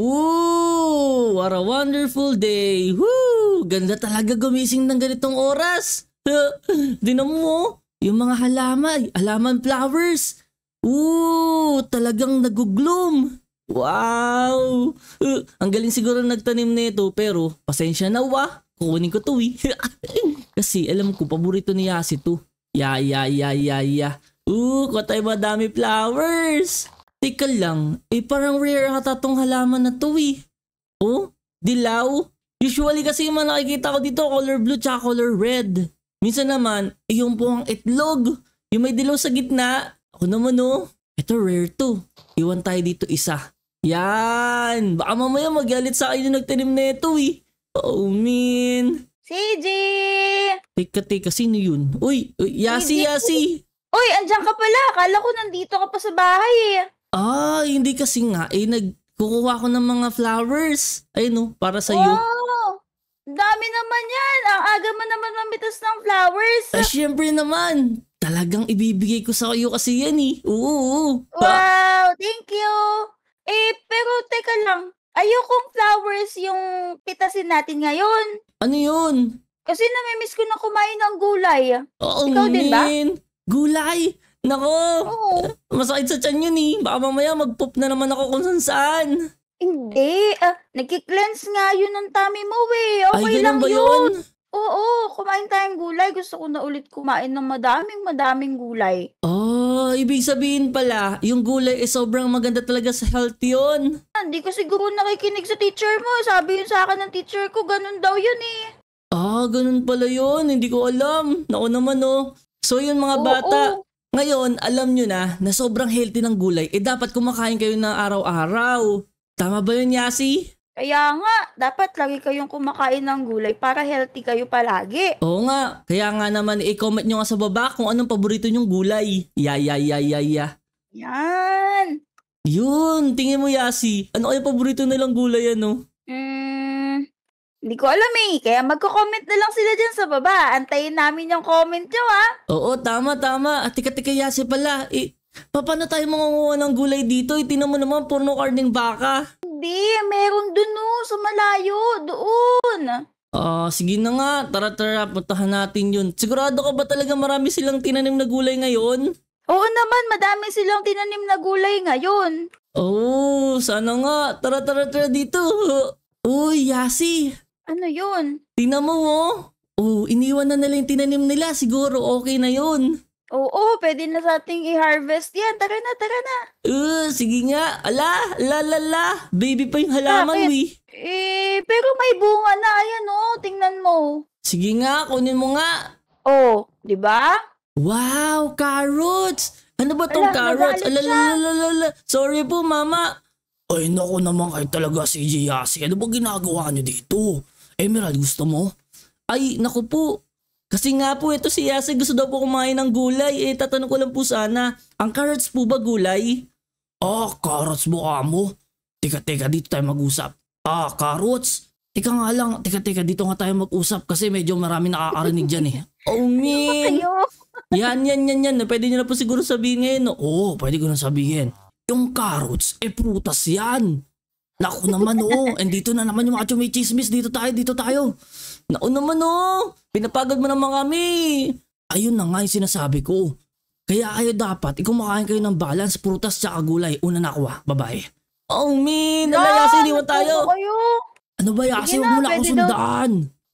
Woo! What a wonderful day! Woo! Ganda talaga gumising ng ganitong oras! Dinan mo, oh. yung mga halaman, halaman flowers. Woo! Talagang nagugloom! Wow! ang galing siguro nagtanim nito pero pasensya na wa. Kukunin ko to eh. Kasi alam ko paborito ni Yasi to. Ya yeah, ya ya ya ya. Uh, ko tayo madami flowers. Teka lang, eh parang rare ata tong halaman na to eh. Oh, dilaw? Usually kasi yung mga nakikita ko dito, color blue tsaka color red. Minsan naman, eh yung po ang itlog. Yung may dilaw sa gitna. Ako naman oh, ito rare to. Iwan tayo dito isa. Yan! Baka mamaya magalit sa akin yung nagtanim na ito eh. Oh man. CJ! Teka, teka, sino yun? Uy, uy Yasi, CJ. Yasi! Uy, andyan ka pala. Akala ko nandito ka pa sa bahay eh. Ah, hindi kasi nga, eh, nagkukuha ko ng mga flowers. Ay, no, oh, para sa iyo. Wow! Dami naman yan! Ang aga mo naman mamitas ng flowers! Ah, syempre naman! Talagang ibibigay ko sa iyo kasi yan eh. Oo. oo. Wow! Thank you! Eh, pero teka lang. Ayokong flowers yung pitasin natin ngayon. Ano yun? Kasi namimiss ko na kumain ng gulay. Oo, Ikaw din ba? Gulay? Nako! Oo. Masakit sa tiyan yun eh. Baka mamaya mag-poop na naman ako kung saan saan. Hindi. Uh, Nagki-cleanse nga yun ng tummy mo eh. Okay Ay, lang ba yun. yun. Oo, kumain tayong gulay. Gusto ko na ulit kumain ng madaming madaming gulay. Oh, ibig sabihin pala, yung gulay ay sobrang maganda talaga sa health yun. Ah, hindi ko siguro nakikinig sa teacher mo. Sabi yun sa akin ng teacher ko, ganun daw yun eh. Ah, ganun pala yun. Hindi ko alam. Nako naman oh. So yun mga Oo, bata, oh. Ngayon, alam nyo na na sobrang healthy ng gulay, eh dapat kumakain kayo ng araw-araw. Tama ba yun, Yasi? Kaya nga, dapat lagi kayong kumakain ng gulay para healthy kayo palagi. Oo nga, kaya nga naman i-comment nyo nga sa baba kung anong paborito nyong gulay. Ya, ya, ya, ya, ya. Yan! Yun, tingin mo Yasi, ano kaya paborito nilang gulay ano? Mm, hindi ko alam eh. Kaya magko-comment na lang sila dyan sa baba. Antayin namin yung comment nyo ha. Oo, tama, tama. Tika-tika yasi pala. Eh, pa, paano tayo mangunguha ng gulay dito? Itinan eh, mo naman, porno karning baka. Hindi, meron dun no, oh, sa malayo, doon. Ah, sige na nga. Tara, tara, puntahan natin yun. Sigurado ka ba talaga marami silang tinanim na gulay ngayon? Oo naman, madami silang tinanim na gulay ngayon. Oo, oh, sana nga. Tara, tara, tara dito. Uy, Yasi, ano yun? Tingnan mo, mo. Oh. oh, iniwan na nila yung tinanim nila. Siguro okay na yun. Oo, pwede na sa ating i-harvest yan. Tara na, tara na. Uh, sige nga. Ala, la, la, la. Baby pa yung halaman, Bakit? we. Eh, pero may bunga na. Ayan, oh. Tingnan mo. Sige nga, kunin mo nga. Oh, di ba? Wow, carrots! Ano ba tong carrots? Ala, la, la, la, Sorry po, mama. Ay, naku naman kayo talaga, si Yasi. Ano ba ginagawa niyo dito? Emerald, gusto mo? Ay, naku po. Kasi nga po, ito si Yase, gusto daw po kumain ng gulay. Eh, tatanong ko lang po sana, ang carrots po ba gulay? Ah, carrots mo amo. Teka, teka, dito tayo mag-usap. Ah, carrots? Teka nga lang, teka, teka, dito nga tayo mag-usap kasi medyo marami nakakarinig dyan eh. Oh, man. yan, yan, yan, yan. Pwede nyo na po siguro sabihin ngayon. Oo, oh, pwede ko na sabihin. Yung carrots, eh prutas yan. Naku naman oo. Oh. And dito na naman yung mga chumichismis. Dito tayo, dito tayo. Naku naman oo. Oh. Pinapagod mo naman kami. Ayun na nga yung sinasabi ko. Kaya kayo dapat, kumakain kayo ng balance, prutas, tsaka gulay. Una na ako ha, ah. babae. Oh, man! No, Alayasi, tayo! Kayo. Ano ba, Yasi? Huwag mo na akong sundaan!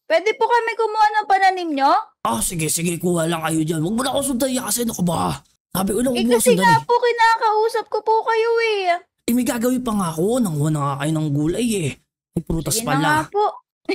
Pwede po kami kumuha ng pananim nyo? Ah, sige, sige. Kuha lang kayo dyan. Huwag mo na ako sundaan, Yasi. Ano ka ba? Sabi ko lang, huwag eh, kasi nga po, kinakausap ko po kayo eh. Eh may gagawin pa nga ako, nang na kayo ng gulay eh. May prutas Sige pala. Sige na po.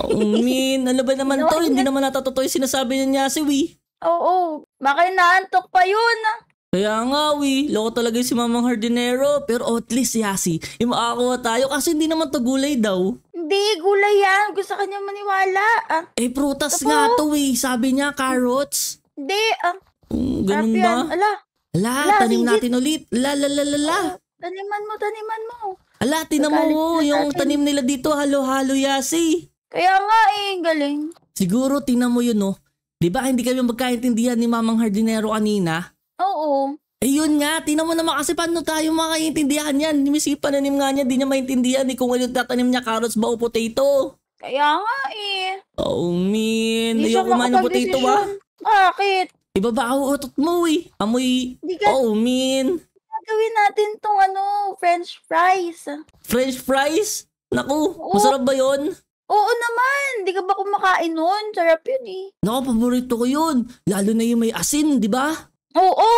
Oo, oh, min. Ano ba naman to? Hindi naman natatotoo yung sinasabi niya si Wi. Oo, baka naantok pa yun. Ah. Kaya nga, Wi. Loko talaga si Mamang Hardinero. Pero oh, at least, Yasi, imakakuha tayo kasi hindi naman to gulay daw. Hindi, gulay yan. Gusto kanya maniwala. Ah. Eh, prutas Apo. nga ano? to, Wi. Sabi niya, carrots. Hindi, ah. Um, ganun Harap ba? Ala. Ala, Ala tanim natin ulit. La, la, la, la, la. Oh. Taniman mo, taniman mo. Ala, tinamo Galit mo oh, yung natin. tanim nila dito, halo-halo yasi. Kaya nga eh, galing. Siguro tinan mo yun, no? Oh. Di ba hindi kami magkaintindihan ni Mamang Hardinero kanina? Oo. Eh yun nga, tinan mo naman kasi paano tayo makakaintindihan yan? Miss pananim nga niya, di niya maintindihan eh kung ano yung tatanim niya, carrots ba o potato. Kaya nga eh. Oh, min. Hindi siya ako kumain ng potato ah. makapag-desisyon. ba? Bakit? Iba ba utot mo eh? Amoy. ka- Oh, min gawin natin tong ano, french fries. French fries? Naku, Oo. masarap ba yun? Oo naman, di ka ba kumakain nun? Sarap yun eh. Naku, paborito ko yun. Lalo na yung may asin, di ba? Oo.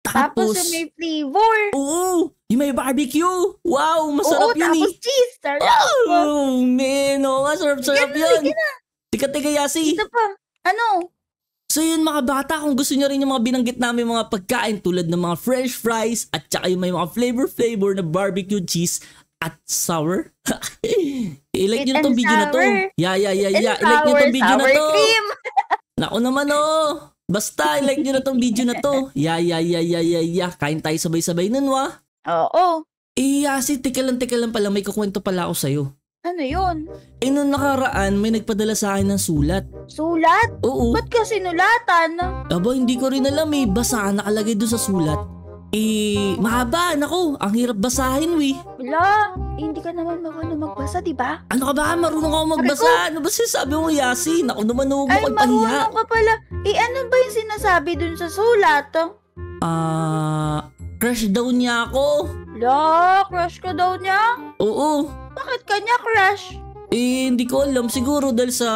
Tapos, Tapos yung may flavor. Oo, yung may barbecue. Wow, masarap Oo, yun tapos eh. cheese. Sarap. Oh, man. Oo oh, nga, sarap-sarap Yan na, yan. na. Teka, teka, Yasi. Ito pa. Ano? So yun mga bata, kung gusto nyo rin yung mga binanggit namin mga pagkain tulad ng mga french fries at saka yung may mga flavor-flavor na barbecue cheese at sour. I-like eh, nyo na tong video sour. na to. Yeah, yeah, yeah, yeah. I-like nyo tong video na to. Cream. Naku naman oh. Basta, i-like nyo na tong video na to. Yeah, yeah, yeah, yeah, yeah, yeah. Kain tayo sabay-sabay nun, wa. Oo. Oh, oh. Eh, Yasi, teka lang, teka lang pala. May kukwento pala ako sa'yo. Ano yun? Eh nung nakaraan, may nagpadala sa akin ng sulat. Sulat? Oo. Ba't ka sinulatan? Aba, hindi ko rin alam eh. Basa nakalagay doon sa sulat. Eh, mahaba. Nako, ang hirap basahin, we. Wala. Eh, hindi ka naman marunong magbasa, di ba? Ano ka ba? Marunong ako magbasa. Ay, ano ba sinasabi mo, Yasi? Ako naman huwag mo Ay, marunong ka pala. Eh, ano ba yung sinasabi doon sa sulat? Ah, uh, crush daw niya ako. La, crush ka daw niya? Oo. Bakit kanya crush? Eh, hindi ko alam. Siguro dahil sa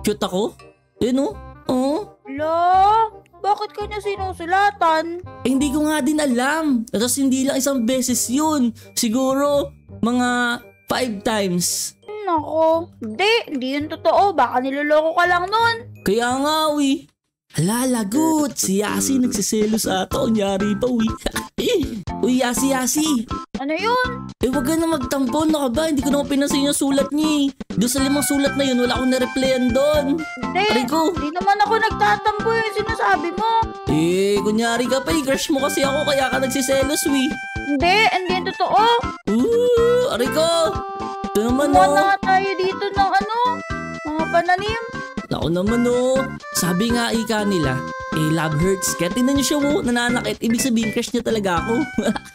cute ako. Eh, no? Oo? Lo, bakit kanya sinusulatan? Eh, hindi ko nga din alam. Tapos hindi lang isang beses yun. Siguro, mga five times. Nako, hindi. Hindi yun totoo. Baka niloloko ka lang nun. Kaya nga, we. Lalagot! Si Yasi nagsiselos ata. Kunyari pa, uwi. uy, Yasi, Yasi! Ano yun? Eh, wag ka na magtampo. Ano ka ba? Hindi ko naman pinansin yung sulat niya eh. Doon sa limang sulat na yun, wala akong na-replyan doon. Hindi. Aray ko. Hindi naman ako nagtatampo eh. yung sinasabi mo. Eh, kunyari ka pa eh. Crush mo kasi ako kaya ka nagsiselos, uy. Hindi, hindi yung totoo. Ooh, aray ko. Ito naman, Kumuha oh. na oh. nga tayo dito ng ano, mga pananim. Ako naman, oh. Sabi nga ika nila, eh love hurts. Kaya tingnan niyo siya mo, nananakit. Ibig sabihin, crush niya talaga ako.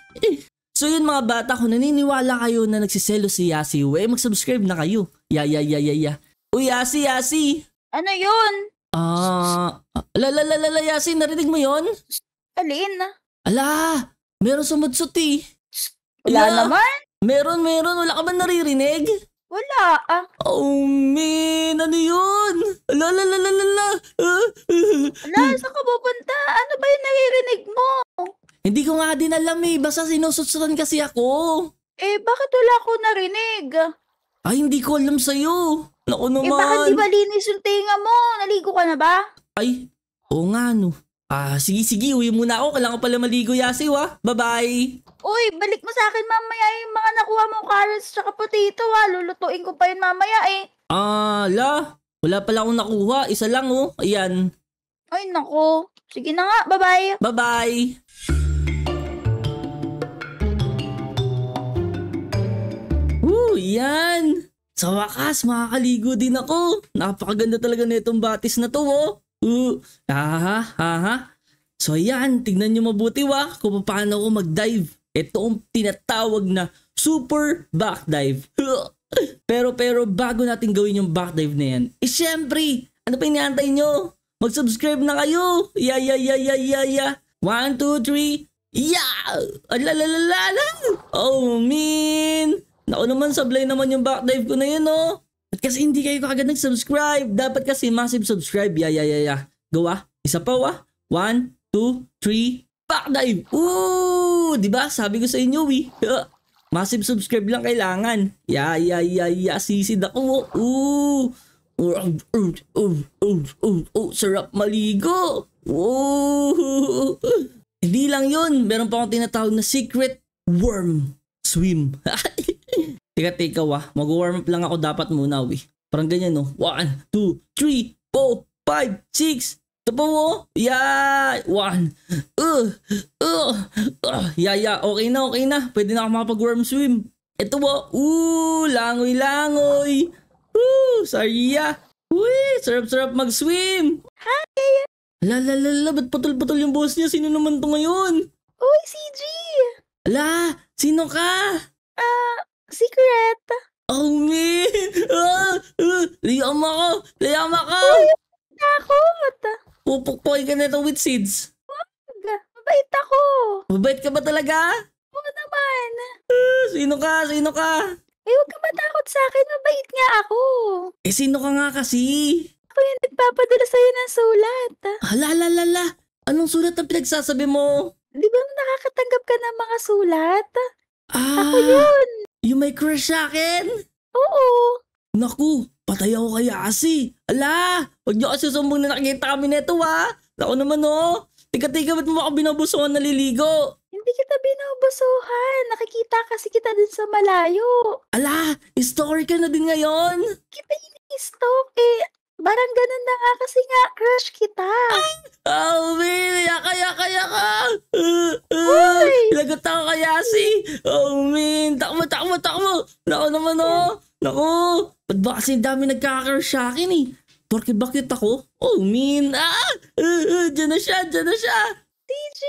so yun mga bata, kung naniniwala kayo na nagsiselo si Yasi, eh mag-subscribe na kayo. Ya, yeah, ya, yeah, ya, ya, ya. Uy, Yasi, Yasi! Ano yun? Ah, uh, la la la la Yasi, narinig mo yon? Alin? Ala, meron sumudsuti. Eh. Wala Ala, naman? Meron, meron. Wala ka ba naririnig? Wala ah. Oh man, ano yun? Ala, la, la, la, la, la. Ala, saan ka pupunta? Ano ba yung naririnig mo? Hindi ko nga din alam eh, basta sinusutsutan kasi ako. Eh, bakit wala ako narinig? Ay, hindi ko alam sa'yo. Naku eh, naman. Eh, bakit di ba linis yung tinga mo? Naligo ka na ba? Ay, oo nga no. Ah, sige, sige. Uwi muna ako. Kailangan ko pala maligo, Yasiw, ha? Ah. Bye-bye. Uy, balik mo sa akin mamaya yung mga nakuha mong carrots tsaka potato, ha. Ah. Lulutuin ko pa yun mamaya, eh. Ah, la. Wala pala akong nakuha. Isa lang, oh. Ayan. Ay, nako. Sige na nga. Bye-bye. Bye-bye. Woo, yan. Sa wakas, makakaligo din ako. Napakaganda talaga na itong batis na to, oh. Uh, aha, aha. So ayan, tignan nyo mabuti wa kung paano ako mag-dive. Ito ang tinatawag na super back dive. pero pero bago natin gawin yung back dive na yan, eh syempre, ano pa inaantay nyo? Mag-subscribe na kayo! Yeah, yeah, yeah, yeah, yeah, yeah! One, two, three, yeah! Alalalalala! Oh, man! Naku naman, sablay naman yung back dive ko na yun, oh! Ba't kasi hindi kayo kagad nag-subscribe? Dapat kasi massive subscribe. Yeah, yeah, yeah, yeah. Go ah. Isa pa ah. One, two, three. Back dive! Ooh! Diba? Sabi ko sa inyo eh. Massive subscribe lang kailangan. Yeah, yeah, yeah, yeah. Sisid ako. Oh. Ooh! Oh, oh, oh, oh, oh, oh, sarap maligo. Ooh! Hindi lang yun. Meron pa akong tinatawag na secret worm swim. Teka, teka wa. Mag-warm up lang ako dapat muna, we. Parang ganyan, no? 1, 2, 3, 4, 5, 6, Tapo mo? Yeah! 1. Uh, uh, uh. Yeah, yeah. Okay na, okay na. Pwede na ako makapag warm swim. Ito po. Ooh, langoy, langoy. Uh, sorry, yeah. Uy, sarap-sarap mag-swim. Hi! Ala, ala, ala, ba't patol-patol yung boss niya? Sino naman to ngayon? Uy, CG! Ala, sino ka? Ah, uh, Secret! Oh, man! Ah! ah, Liyama ka! Liyama ka! Takot! Pupukpoy ka nito with seeds. Wag! Mabait ako! Mabait ka ba talaga? Oo naman! Ah, sino ka? Sino ka? Eh, huwag ka matakot sa akin. Mabait nga ako. Eh, sino ka nga kasi? Ako yung nagpapadala sa'yo ng sulat. Hala, ah, la, la, la. Anong sulat ang pinagsasabi mo? Di ba nakakatanggap ka ng mga sulat? Ah, Ako yun. Yung may crush sa akin? Oo. Naku, patay ako kaya Asi. Ala, huwag niyo kasi sumbong na nakikita kami neto ha. Ako naman oh. Tika-tika, ba't mo ako binabusuhan naliligo? Hindi kita binabusuhan. Nakikita kasi kita din sa malayo. Ala, story na din ngayon. Kita ini-stalk eh. Parang ganun na nga kasi nga, crush kita. Oh, me! Yaka, yaka, yaka! Uy! uh, Lagot ako kay Yasi! Oh, man! Takmo, takmo, takmo! Nako naman, oh! Nako! Ba't ba kasi dami nagkakakrush sa akin, eh? Porke bakit ako? Oh, man! Ah! Uh, uh, eh, diyan na siya, diyan na siya! TG!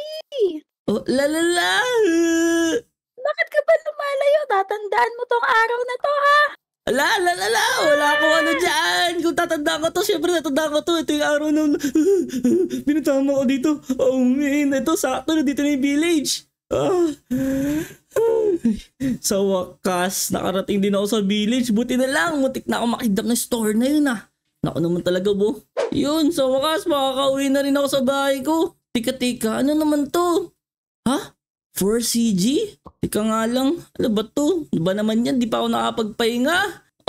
Oh, la, la, la! Uh. Bakit ka ba lumalayo? Tatandaan mo tong araw na to, ha? Ala, ala, ala, wala akong ah! ano dyan. Kung tatandaan ko to, syempre tatandaan ko to. Ito yung araw nung pinatama ko dito. Oh man, ito sakto na dito na yung village. Ah. sa wakas, nakarating din ako sa village. Buti na lang, muntik na ako makidap na store na yun ah. Nako naman talaga bo. Yun, sa wakas, makakauwi na rin ako sa bahay ko. Tika-tika, ano naman to? Ha? 4CG? Teka nga lang, ano ba to? Ano ba naman yan? Di pa ako nakapagpahinga?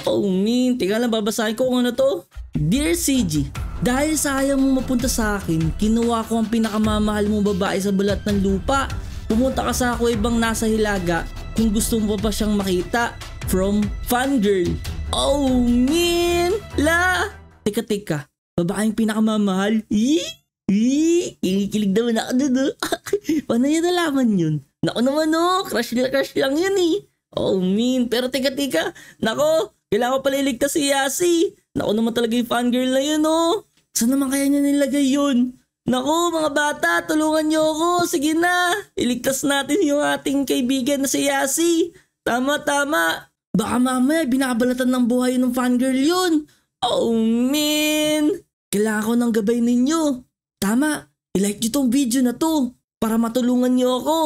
Oh man, teka lang babasahin ko kung ano to. Dear CG, dahil sayang mo mapunta sa akin, kinuha ko ang pinakamamahal mong babae sa balat ng lupa. Pumunta ka sa ako kuwebang nasa Hilaga kung gusto mo pa ba siyang makita. From Fangirl. Oh man! La! Teka teka, babae babaeng pinakamamahal? Yee! Eh, kinikilig naman ako dun, no? Paano niya nalaman yun? Nako naman, no? Crush na crush lang yun, eh. Oh, mean. Pero teka, teka. Nako, kailangan ko pala iligtas si Yasi. Nako naman talaga yung fangirl na yun, no? Saan naman kaya niya nilagay yun? Nako, mga bata, tulungan niyo ako. Sige na, iligtas natin yung ating kaibigan na si Yasi. Tama, tama. Baka mamaya binabalatan ng buhay ng fangirl yun. Oh, man. Kailangan ko ng gabay ninyo. Tama, ilike nyo tong video na to para matulungan nyo ako.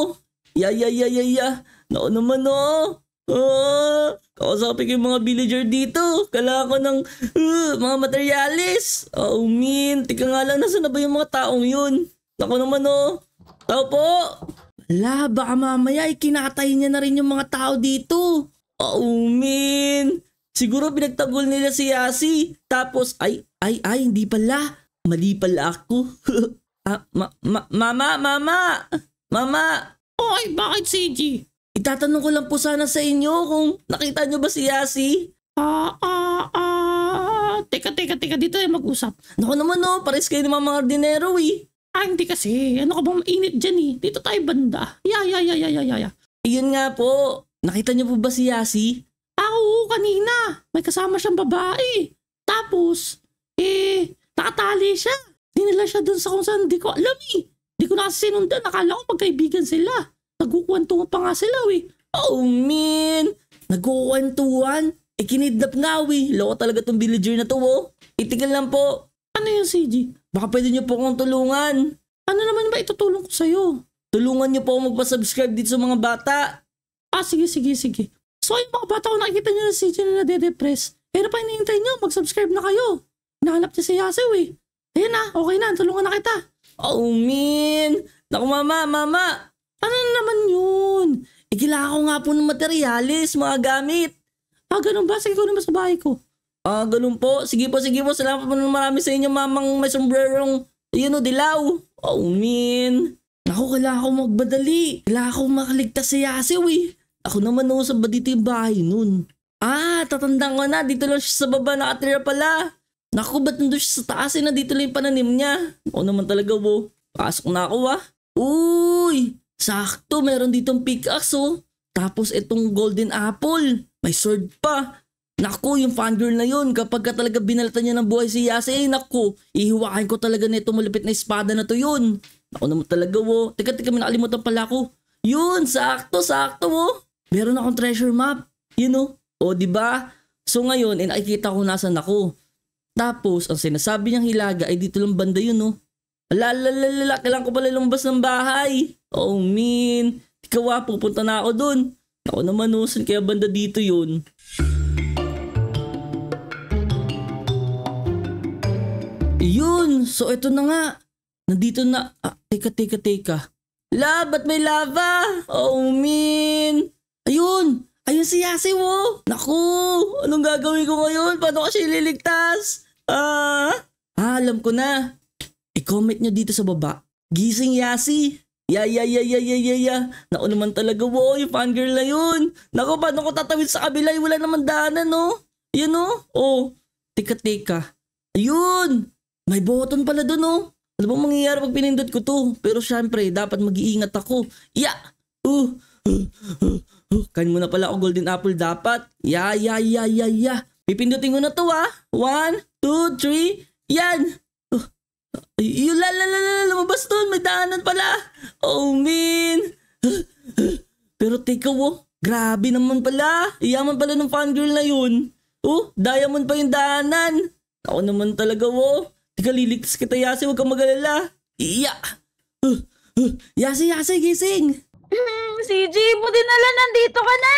Ya, ya, ya, ya, ya. Nako naman, no. Ah, kausapin ko yung mga villager dito. Kala ko ng uh, mga materialis. Oh, min. Tika nga lang, nasa na ba yung mga taong yun? Nako naman, no. Tao po. Wala, baka mamaya ikinatay niya na rin yung mga tao dito. Oh, min. Siguro pinagtagol nila si Yasi. Tapos, ay, ay, ay, hindi pala. Mali pala ako. ah, ma- ma- mama, mama! Mama! Oy, bakit CG? Itatanong ko lang po sana sa inyo kung nakita nyo ba si Yasi? Ah, ah, ah. Teka, teka, teka. Dito tayo mag-usap. Naku naman no, pares kayo ni Mama ordinero eh. Ah, hindi kasi. Ano ka bang mainit dyan eh? Dito tayo banda. Ya, ya, ya, ya, ya, ya, ya. Ayun nga po. Nakita niyo po ba si Yasi? Ah, oo, kanina. May kasama siyang babae. Tapos, eh, Nakatali siya. Dinala siya dun sa kung saan di ko alam eh. Di ko na kasi sinundan. Nakala ko magkaibigan sila. Nagkukwentuhan pa nga sila we. Eh. Oh man! Nagkukwentuhan? Eh kinidnap nga we. Eh. Loko talaga tong villager na to oh. Itigil eh, lang po. Ano yung CG? Baka pwede niyo po akong tulungan. Ano naman ba itutulong ko sa'yo? Tulungan niyo po akong magpa-subscribe dito sa mga bata. Ah, sige, sige, sige. So ayun mga bata, kung nakikita niyo na CG na nade-depress, pero ano pa hinihintay niyo, mag-subscribe na kayo. Nahanap niya si Yasuo eh. Ayun na, okay na, tulungan na kita. Oh man! Naku mama, mama! Ano naman yun? Igila eh, kailangan ko nga po ng materyales, mga gamit. Ah, ganun ba? Sige ko naman sa bahay ko. Ah, ganun po. Sige po, sige po. Salamat po ng marami sa inyo, mamang may sombrerong, yun o, dilaw. Oh man! Naku, kailangan ko magbadali. Kailangan ko makaligtas si Yasuo eh. Ako naman nausap oh, ba dito yung bahay nun? Ah, tatandang ko na. Dito lang siya sa baba nakatira pala. Naku, ba't nandun siya sa taas eh? Nandito lang yung pananim niya. Oo naman talaga, bo. Pasok na ako, ah. Uy! Sakto, meron ditong pickaxe, oh. Tapos itong golden apple. May sword pa. Naku, yung fangirl na yun, kapag ka talaga binalatan niya ng buhay si Yase, eh, naku, ihiwakan ko talaga na itong malapit na espada na to yun. Ako naman talaga, wo. Teka, teka, may nakalimutan pala ako. Yun, sakto, sakto, wo. Meron akong treasure map. You know? O, oh, di So ngayon, eh, nakikita ko nasan ako. Tapos, ang sinasabi niyang hilaga ay dito lang banda yun, oh. Alalalala, kailangan ko pala lumabas ng bahay. Oh, min. Ikaw ah, pupunta na ako dun. Ako naman, no, saan kaya banda dito yun? Yun, so eto na nga. Nandito na, ah, teka, teka, teka. La, ba't may lava? Oh, min. Ayun, ayun si Yasiw, oh. Naku, anong gagawin ko ngayon? Paano ko siya ililigtas? Ah, ah, alam ko na. I-comment nyo dito sa baba. Gising Yasi. Ya, ya, ya, ya, ya, ya, ya. Naku naman talaga, wow, yung fangirl na yun. Nako paano ko tatawid sa kabila? Eh, wala naman daanan, no? Yan, no? Oh, tika, tika. Ayun! May button pala dun, no? Ano bang mangyayari pag pinindot ko to? Pero syempre, dapat mag-iingat ako. Ya! Uh, uh, uh, uh. Kain mo na pala ako golden apple dapat. Ya, ya, ya, ya, ya. Pipindutin ko na to, ah. One, 2, 3, yan! Uh, yun, la, lumabas dun, may daanan pala. Oh, man. Pero teka, oh, grabe naman pala. Iyaman pala ng fangirl na yun. Oh, diamond pa yung daanan. Ako naman talaga, oh. Teka, liligtas kita, Yase, huwag kang magalala. Iya! Uh, uh, yase, Yase, gising! CG, buti na lang nandito ka na!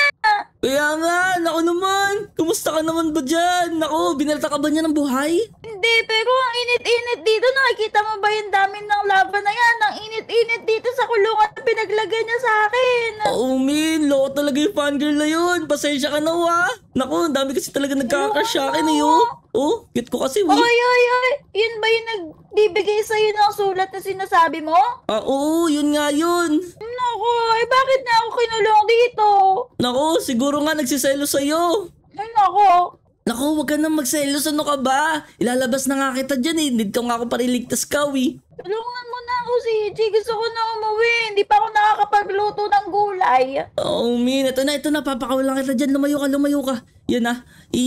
Kaya nga, naku naman! Kumusta ka naman ba dyan? Naku, binalta ka ba niya ng buhay? Hindi, pero ang init-init dito. Nakikita mo ba yung dami ng laban na yan? Ang init-init dito sa kulungan na pinaglagay niya sa akin. Oo, oh, min. Loko talaga yung fangirl na yun. Pasensya ka na, ha? Oh, ah. Naku, ang dami kasi talaga nagkakrush sa akin, eh, oh. Oh, cute ko kasi, wait. Oy, oy, oy! Yun ba yung nagbibigay sa'yo ng sulat na sinasabi mo? Ah, oo, yun nga yun. Naku, ay eh, bakit na ako kinulong dito? Naku, siguro Siguro nga nagsiselo sa'yo. Ay, nako. Nako, wag ka nang magselos. Ano ka ba? Ilalabas na nga kita dyan eh. Dito nga ako pariligtas ka, wi. Tulungan mo na ako, si CJ. Gusto ko na umuwi. Hindi pa ako nakakapagluto ng gulay. Oh, Min. Ito na, ito na. Papakawalan kita dyan. Lumayo ka, lumayo ka. Yan na. Ah. I...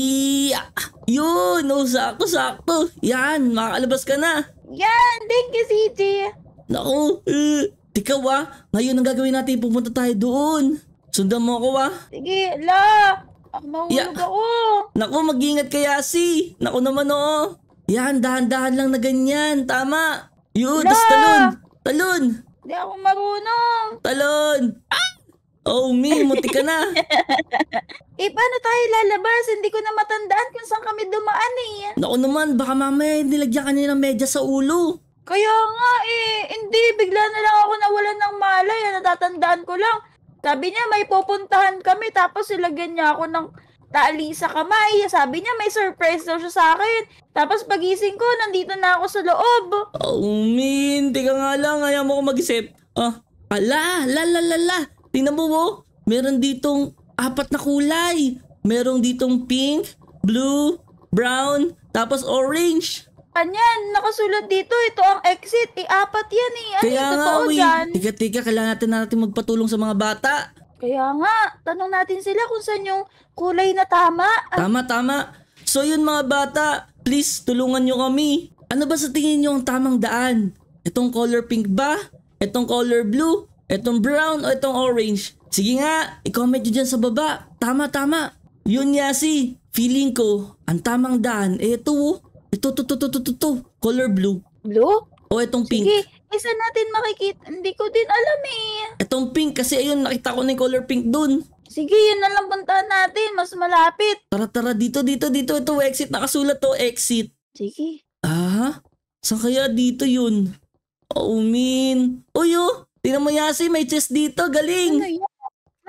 Ah, yun. Oh, sakto, sakto. Yan. Makakalabas ka na. Yan. Thank you, CJ. Nako. Uh, tikaw ah. Ngayon ang gagawin natin. Pupunta tayo doon. Sundan mo ako ah. Sige, la! Ah, mahulog yeah. ako. Naku, mag-ingat kaya si. Naku naman oo. Yan, dahan-dahan lang na ganyan. Tama. Yun, tas talon. Talon. Hindi ako marunong. Talon. Ah! Oh, me, muti ka na. eh, paano tayo lalabas? Hindi ko na matandaan kung saan kami dumaan eh. Naku naman, baka mamaya nilagyan ka niya ng medya sa ulo. Kaya nga eh, hindi, bigla na lang ako nawalan ng malay. Natatandaan ko lang, sabi niya, may pupuntahan kami. Tapos ilagyan niya ako ng tali sa kamay. Sabi niya, may surprise daw siya sa akin. Tapos pagising ko, nandito na ako sa loob. Oh, min. Teka nga lang. Ayaw mo ko mag-isip. Ah, ala. La, la, la, la. Tingnan mo mo. Oh. Meron ditong apat na kulay. Meron ditong pink, blue, brown, tapos orange. Kanyan, nakasulat dito, ito ang exit. Iapat yan eh. Ano Kaya yung nga, totoo uy. dyan? Tika-tika, kailangan natin, natin magpatulong sa mga bata. Kaya nga, tanong natin sila kung saan yung kulay na tama. Tama, tama. So yun mga bata, please tulungan nyo kami. Ano ba sa tingin nyo ang tamang daan? Itong color pink ba? Itong color blue? Itong brown o itong orange? Sige nga, i-comment nyo dyan sa baba. Tama, tama. Yun Yasi, feeling ko, ang tamang daan, eh ito ito, to, to, to, to, to, Color blue. Blue? O, oh, itong pink. Sige, isa natin makikita. Hindi ko din alam eh. Itong pink kasi ayun, nakita ko na yung color pink dun. Sige, yun na lang puntaan natin. Mas malapit. Tara, tara. Dito, dito, dito. Ito, exit. Nakasulat to, exit. Sige. Ah? Saan kaya dito yun? Oh, min. Uy, oh. Tingnan mo, Yasi. May chest dito. Galing. Ano yan?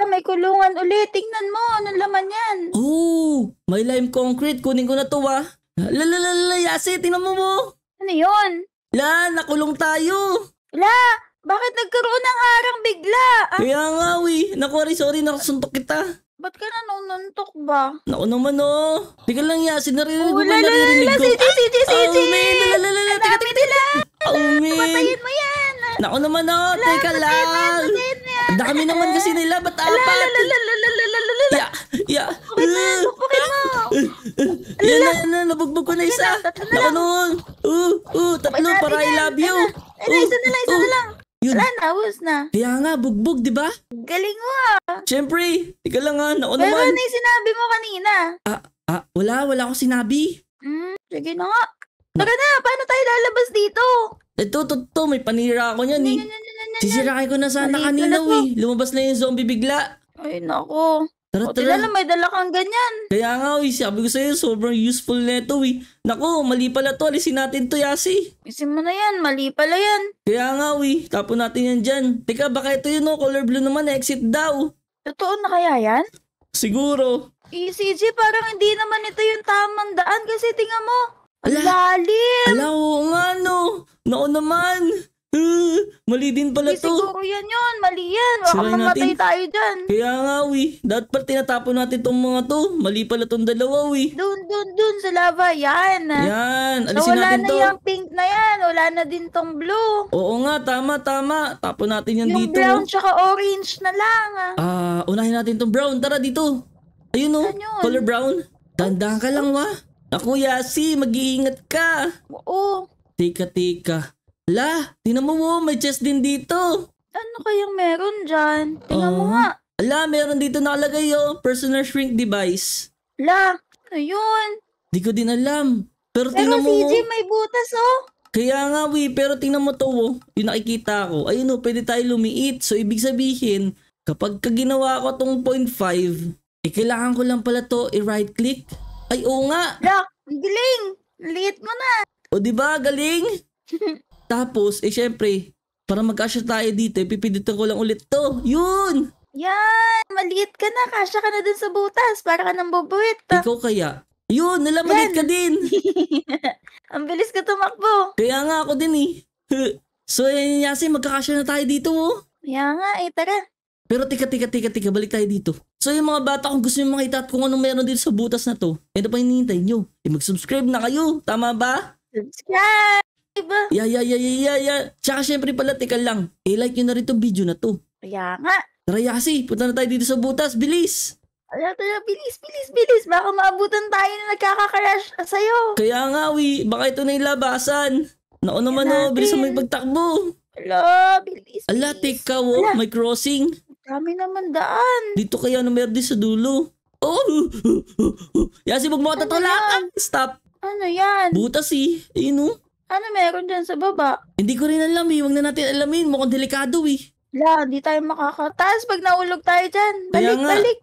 Ah, may kulungan ulit. Tingnan mo. Anong laman yan? Oh, may lime concrete. Kunin ko na to, ah. Lalalala, Yase, tingnan mo mo. Ano yon? La, nakulong tayo. La, bakit nagkaroon ng harang bigla? Ah, Kaya nga, we. Naku, Ari, sorry, nakasuntok kita. ba't ka nanununtok ba? Naku naman, oh. Teka lang, Yase, naririnig mo, Oh, la, la, la, naririnig la, ko. siti, siti, siti. Aume, lalalala, teka, teka, teka. Aume. Patayin mo yan. Naku naman, oh, teka lang. Ang dami naman kasi nila, ba't apat? nabugbog ko na isa. Ako noon. Uh, uh, tatlo para I love you. Ay, isa na lang, isa na uh, uh. lang. Yun. Wala na, ubos na. Kaya nga, bugbog, di ba? Galing mo ah. Siyempre, ikaw lang ah, naon naman. Pero ano yung sinabi mo kanina? Ah, ah, wala, wala akong sinabi. Hmm, sige na nga. Taga na, paano tayo lalabas dito? Ito, totoo, may panira ako niyan eh. Sisirain ko na sana kanina eh. Lumabas na yung zombie bigla. Ay, nako. Tara, o, tara. lang, may dala kang ganyan. Kaya nga, uy, sabi ko sa'yo, sobrang useful na ito, uy. Naku, mali pala to. Alisin natin to, Yasi. Alisin mo na yan. Mali pala yan. Kaya nga, uy. Tapo natin yan dyan. Teka, baka ito yun, no? Oh, color blue naman, exit daw. Totoo na kaya yan? Siguro. ECG, parang hindi naman ito yung tamang daan kasi tingnan mo. Ala, Lalim! Ala, oo nga, no. Nako naman. Uh, mali din pala Hindi to. Siguro yan yun. Mali yan. Baka mamatay tayo dyan. Kaya nga, we. Dapat pala tinatapon natin tong mga to. Mali pala tong dalawa, we. Dun, dun, dun. Sa lava. Yan. Yan. Alisin so, natin na to. Wala na yung pink na yan. Wala na din tong blue. Oo nga. Tama, tama. Tapon natin yan yung dito. Yung brown tsaka orange na lang. Ah, uh, unahin natin tong brown. Tara dito. Ayun o. Oh, color brown. Tandaan ka lang, wa. Ako, Yasi. Mag-iingat ka. Oo. Tika, tika. La, tinan mo mo, oh, may chest din dito. Ano kayang meron dyan? Tingnan mo oh. nga. Ala, meron dito nakalagay oh, personal shrink device. La, ayun. Di ko din alam. Pero Pero tingnan mo, CJ, oh. may butas oh. kaya nga we, pero tingnan mo to oh. Yung nakikita ko, ayun oh, pwede tayo lumiit. So ibig sabihin, kapag ka ginawa ko tong 0.5, eh kailangan ko lang pala to i-right click. Ay oo nga, La, galing. Liit mo na. o di ba galing? Tapos, eh syempre, para mag magkasya tayo dito, eh, pipindutan ko lang ulit to. Yun! Yan! Maliit ka na. Kasya ka na dun sa butas. Para ka nang bubuwit. Ikaw kaya? Yun, nalamalit ka din. Ang bilis ka tumakbo. Kaya nga ako din eh. so, yan eh, Yasi, magkakasya na tayo dito oh. Kaya nga eh, tara. Pero tika, tika, tika, tika, balik tayo dito. So yung mga bata, kung gusto nyo makita at kung anong meron dito sa butas na to, ano pa hinihintay nyo? E mag-subscribe na kayo, tama ba? Subscribe! diba? Yeah, yeah, yeah, yeah, yeah, yeah. Tsaka syempre pala, teka lang. i like nyo na rin tong video na to. Kaya nga. Tara, Yasi. Punta na tayo dito sa butas. Bilis! Ay, tala, bilis, bilis, bilis. Baka maabutan tayo na nagkakakarash sa'yo. Kaya nga, wi. Baka ito na yung labasan. Nako naman, no. Oh. Bilis mo yung pagtakbo. Hello, bilis, bilis. Ala, teka, oh. Ala. May crossing. Kami naman daan. Dito kaya ano meron sa dulo. Oh! Yasi, huwag mo ka ano Stop. Ano yan? Butas, eh. Ayun, oh. Ano meron dyan sa baba? Hindi ko rin alam eh. Huwag na natin alamin. Mukhang delikado eh. La, hindi tayo makakataas pag naulog tayo dyan. Kaya Balik, nga. balik.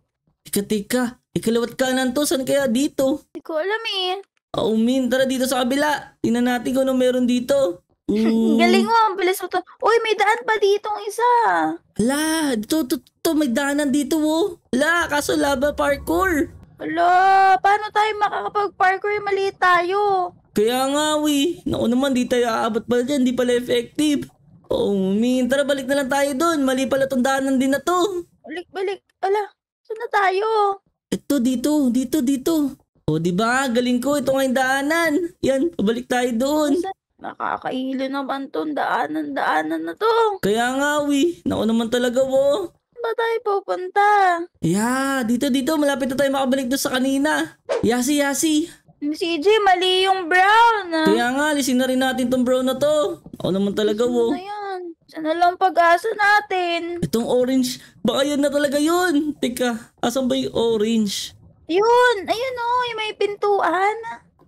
Tika, tika. Ikalawat kanan to. Saan kaya dito? Hindi ko alam eh. Oh, Min. Tara dito sa kabila. Tingnan natin kung ano meron dito. Galing mo, oh. ang bilis mo to. Uy, may daan pa dito ditong isa. La, dito, to, to, may daanan dito, oh. La, kaso lava parkour. Hala, paano tayo makakapag-parkour? Maliit tayo. Kaya nga, we. Naku naman, di tayo aabot pala dyan. Di pala effective. Oh, min. Tara, balik na lang tayo doon. Mali pala tong daanan din na to. Balik, balik. Ala, saan na tayo? Ito, dito, dito, dito. O, oh, di ba? Galing ko. Ito nga yung daanan. Yan, pabalik tayo doon. Nakakailo naman tong daanan, daanan na to. Kaya nga, we. Naku naman talaga, wo. Ba tayo pupunta? Yeah, dito, dito. Malapit na tayo makabalik doon sa kanina. Yasi, yasi. CJ, mali yung brown. Ah. Kaya nga, alisin na rin natin tong brown na to. Ako naman talaga, wo. Na yan? Sana lang pag-asa natin. Itong orange, baka yan na talaga yun. Teka, asan ba yung orange? Yun, ayun o, oh, yung may pintuan.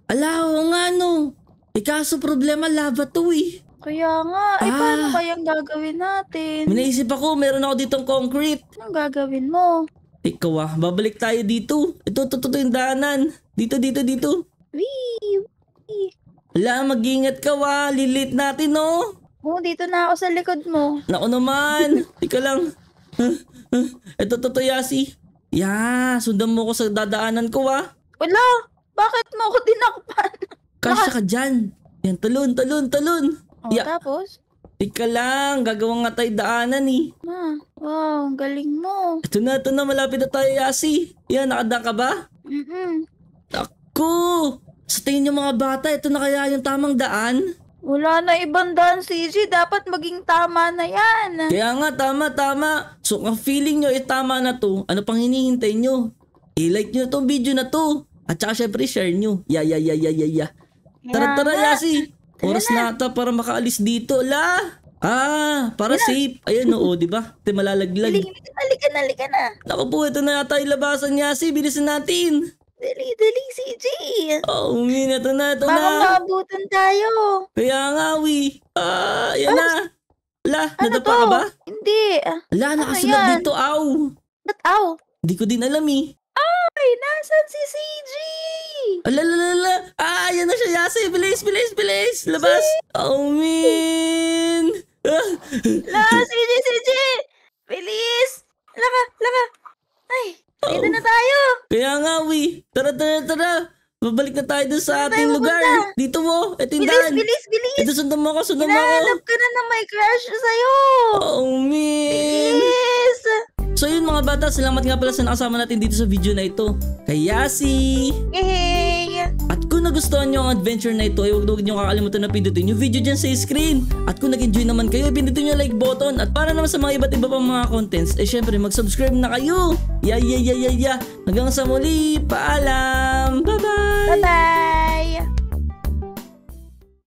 Ala, oo nga no. Eh kaso problema, lava to eh. Kaya nga, eh, ah. eh paano kayang gagawin natin? Minaisip ako, meron ako ditong concrete. Anong gagawin mo? Ikaw ah, babalik tayo dito. Ito, ito, ito, ito yung daanan. Dito, dito, dito. Wee! Wee! mag-ingat ka wa. Lilit natin, no? Oo, oh, dito na ako sa likod mo. Nako naman. Ika lang. Ito, Yasi. Ya, sundan mo ko sa dadaanan ko, wa. Wala! Bakit mo ako tinakpan? Kasya ka dyan. Yan, talon, talon, talon. Oh, yeah. tapos? Ika lang, gagawa nga tayo daanan eh. Ma, wow, ang galing mo. Ito na, ito na, malapit na tayo, Yasi. Yan, nakadaan ka ba? Mm-mm. Ako! Sa tingin yung mga bata, ito na kaya yung tamang daan? Wala na ibang daan, CJ. Dapat maging tama na yan. Kaya nga, tama, tama. So, ang feeling nyo, itama eh, na to. Ano pang hinihintay nyo? I-like nyo na tong video na to. At saka syempre, share nyo. Ya, yeah, ya, yeah, ya, yeah, ya, ya, ya. Tara, tara, Yasi. Oras na ata para makaalis dito. La! Ah, para Yan safe. Ayan oo, di ba? Ito malalaglag. Halika na, halika na, na. Naku po, ito na yata ilabasan niya. Si, bilisan natin. Dali, dali, CJ. Oh, umi, ito na, ito Baka na. Baka maabutan tayo. Kaya nga, wi. Ah, yan na. La, ano natapa ka ba? Hindi. La, ano nakasulat ano yan? dito, aw. Ba't aw? Hindi ko din alam eh. Ay, nasan si CJ? Alalalala. Ah, yan na siya, Yase. Bilis, bilis, bilis. Labas. Oh, min. Ah. La, CJ, CJ. Bilis. Laka, laka. Dito oh. na tayo! Kaya nga, we. Tara, tara, tara. Babalik na tayo dun sa Saan ating lugar. Dito mo. Ito yung bilis, daan. Bilis, bilis, Ito, sundan mo ako, sundan mo ako. Hinahanap ka na na may crush sa'yo. Oh, man. Bilis. So yun mga bata, salamat nga pala sa nakasama natin dito sa video na ito. Kaya si... Hey! At kung nagustuhan nyo ang adventure na ito, ay huwag, huwag nyo kakalimutan na pindutin yung video dyan sa screen. At kung nag-enjoy naman kayo, pindutin nyo like button. At para naman sa mga iba't iba pang mga contents, eh syempre mag-subscribe na kayo. Yeah, yeah, yeah, yeah, yeah. Hanggang sa muli, paalam! Bye-bye! Bye-bye!